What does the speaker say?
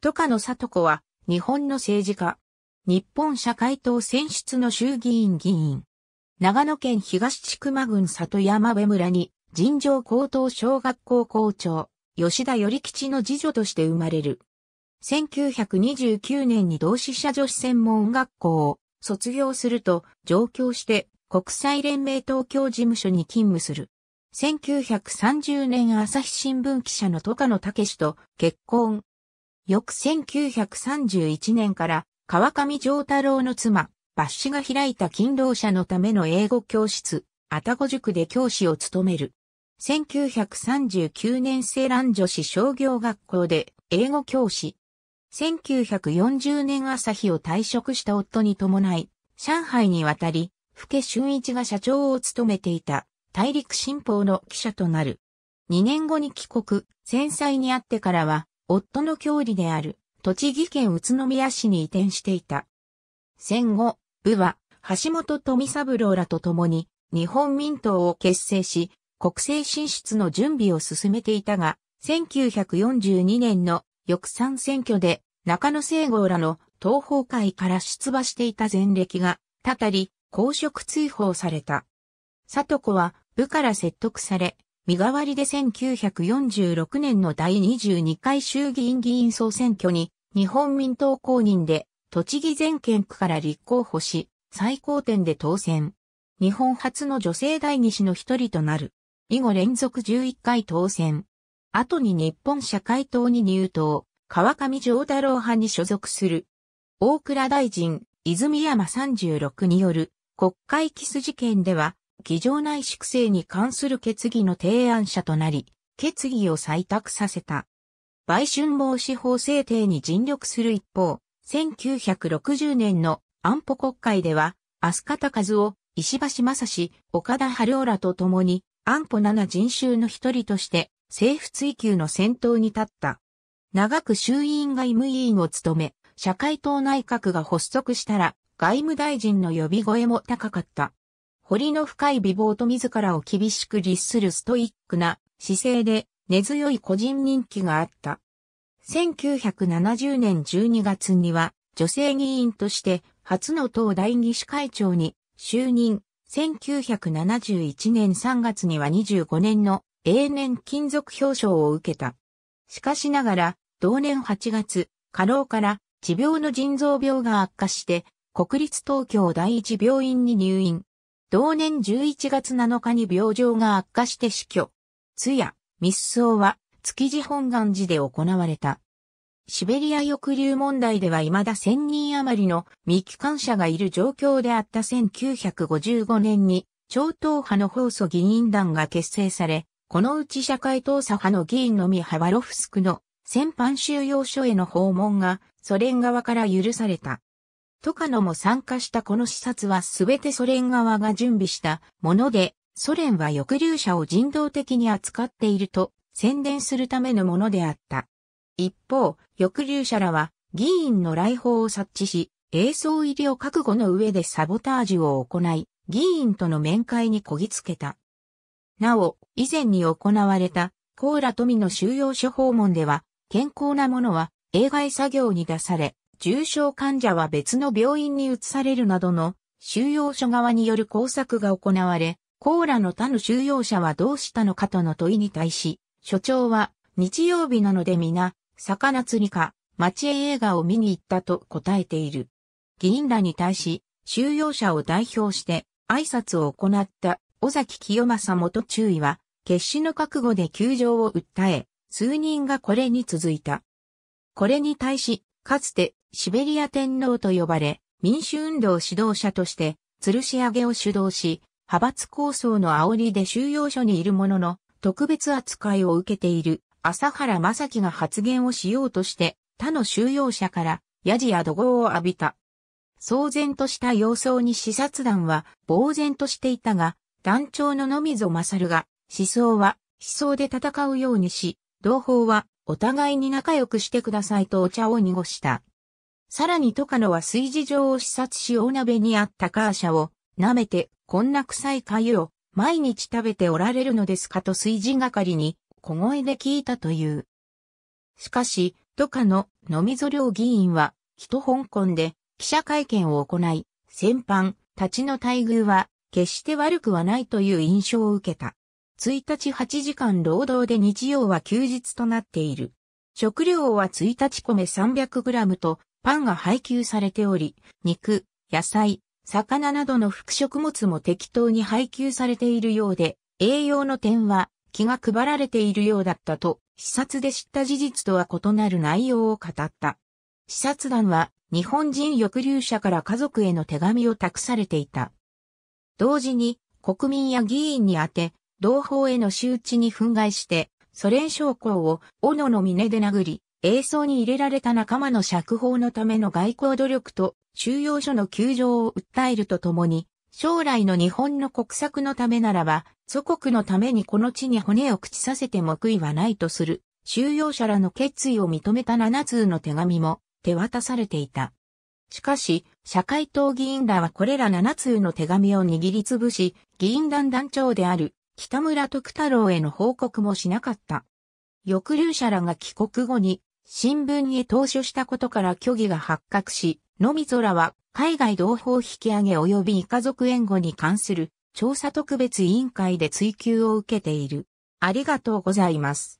都下野里子は、日本の政治家。日本社会党選出の衆議院議員。長野県東千曲郡里山部村に、尋常高等小学校校長、吉田頼吉の次女として生まれる。1929年に同志社女子専門学校を卒業すると、上京して国際連盟東京事務所に勤務する。1930年朝日新聞記者の戸野武と結婚、翌1931年から川上丈太郎の妻、バッシが開いた勤労者のための英語教室、たご塾で教師を務める。1939年生蘭女子商業学校で英語教師。1940年朝日を退職した夫に伴い、上海に渡り、福家俊一が社長を務めていた大陸新報の記者となる。2年後に帰国、戦災にあってからは夫の郷里である、栃木県宇都宮市に移転していた。戦後、部は、橋本富三郎らと共に、日本民党を結成し、国政進出の準備を進めていたが、1942年の翌参選挙で、中野聖郷らの東方会から出馬していた前歴が、たたり、公職追放された。里子は部から説得され、身代わりで1946年の第22回衆議院議員総選挙に日本民党公認で栃木全県区から立候補し、最高点で当選。日本初の女性代議士の一人となる。以後連続11回当選。後に日本社会党に入党、川上上太郎派に所属する。大倉大臣、泉山36による国会キス事件では、議場内粛清に関する決議の提案者となり、決議を採択させた。売春防止法制定に尽力する一方、1960年の安保国会では、飛鳥方和夫、石橋正史、岡田晴夫らと共に、安保七人衆の一人として、政府追及の先頭に立った。長く衆院外務委員を務め、社会党内閣が発足したら、外務大臣の呼び声も高かった。堀の深い美貌と自らを厳しく律するストイックな姿勢で根強い個人人気があった。1970年12月には女性議員として初の党代議士会長に就任。1971年3月には25年の永年金属表彰を受けた。しかしながら、同年8月、過労から持病の腎臓病が悪化して、国立東京第一病院に入院。同年11月7日に病状が悪化して死去。通夜、密葬は築地本願寺で行われた。シベリア抑留問題では未だ1000人余りの未帰還者がいる状況であった1955年に超党派の放送議員団が結成され、このうち社会党左派の議員のミハワロフスクの先般収容所への訪問がソ連側から許された。トカノも参加したこの視察はすべてソ連側が準備したもので、ソ連は抑留者を人道的に扱っていると宣伝するためのものであった。一方、抑留者らは議員の来訪を察知し、映像入りを覚悟の上でサボタージュを行い、議員との面会にこぎつけた。なお、以前に行われたコーラ富の収容所訪問では、健康なものは、映外作業に出され、重症患者は別の病院に移されるなどの収容所側による工作が行われ、コーラの他の収容者はどうしたのかとの問いに対し、所長は日曜日なので皆、魚釣りか、町へ映画を見に行ったと答えている。議員らに対し、収容者を代表して挨拶を行った尾崎清正元中尉は、決死の覚悟で窮状を訴え、数人がこれに続いた。これに対し、かつてシベリア天皇と呼ばれ、民主運動指導者として、吊るし上げを主導し、派閥構想の煽りで収容所にいるものの、特別扱いを受けている朝原正樹が発言をしようとして、他の収容者からヤジや怒号を浴びた。騒然とした様相に視察団は呆然としていたが、団長の野溝勝が、思想は思想で戦うようにし、同胞はお互いに仲良くしてくださいとお茶を濁した。さらに高野は炊事場を視察し大鍋にあったカーシャを舐めてこんな臭い粥を毎日食べておられるのですかと炊事係に小声で聞いたという。しかし、都下の野溝良議員は、人香港で記者会見を行い、先般たちの待遇は決して悪くはないという印象を受けた。1日8時間労働で日曜は休日となっている。食料は1日米 300g とパンが配給されており、肉、野菜、魚などの副食物も適当に配給されているようで、栄養の点は気が配られているようだったと、視察で知った事実とは異なる内容を語った。視察団は日本人抑留者から家族への手紙を託されていた。同時に国民や議員に宛て、同胞への周知に憤慨して、ソ連将校を斧の峰で殴り、映像に入れられた仲間の釈放のための外交努力と収容所の窮状を訴えるとともに、将来の日本の国策のためならば、祖国のためにこの地に骨を朽ちさせても悔いはないとする、収容者らの決意を認めた7通の手紙も手渡されていた。しかし、社会党議員らはこれら7通の手紙を握りつぶし、議員団団長である北村徳太郎への報告もしなかった。抑留者らが帰国後に新聞へ投書したことから虚偽が発覚し、のみぞらは海外同胞引き上げ及び家族援護に関する調査特別委員会で追及を受けている。ありがとうございます。